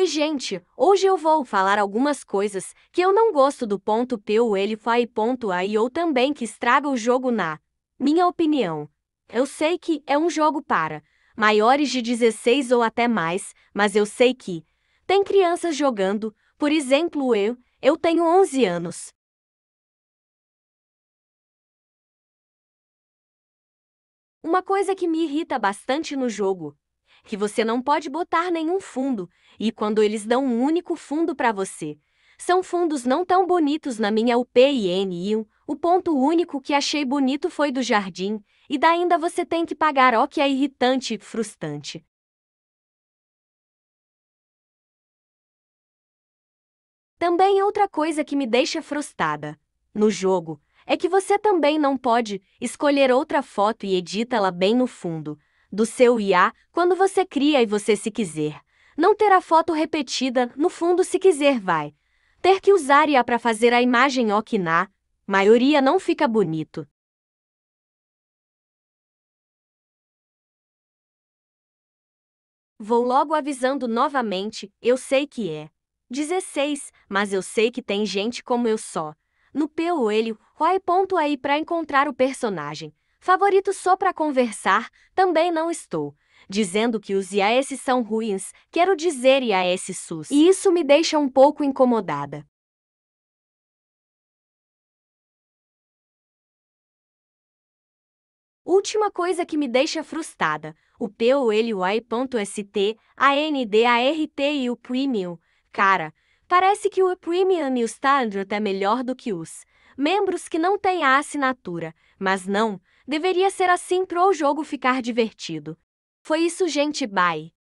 Oi, gente! Hoje eu vou falar algumas coisas que eu não gosto do ponto P ou ponto ou também que estraga o jogo na minha opinião. Eu sei que é um jogo para maiores de 16 ou até mais, mas eu sei que tem crianças jogando, por exemplo, eu, eu tenho 11 anos. Uma coisa que me irrita bastante no jogo que você não pode botar nenhum fundo, e quando eles dão um único fundo para você. São fundos não tão bonitos na minha UPIN1, o ponto único que achei bonito foi do jardim, e daí ainda você tem que pagar o que é irritante e frustrante. Também outra coisa que me deixa frustrada. No jogo, é que você também não pode escolher outra foto e edita-la bem no fundo do seu IA quando você cria e você se quiser. Não terá foto repetida, no fundo, se quiser, vai. Ter que usar IA para fazer a imagem okiná, maioria não fica bonito. Vou logo avisando novamente, eu sei que é 16, mas eu sei que tem gente como eu só. No P ou ponto aí para encontrar o personagem favorito só para conversar, também não estou. Dizendo que os IAS são ruins, quero dizer IAS SUS. E isso me deixa um pouco incomodada. Última coisa que me deixa frustrada, o POLY.ST, a NDART e o Premium. Cara, parece que o Premium e o Standard é melhor do que os membros que não têm a assinatura, mas não, deveria ser assim para o jogo ficar divertido. Foi isso, gente, bye!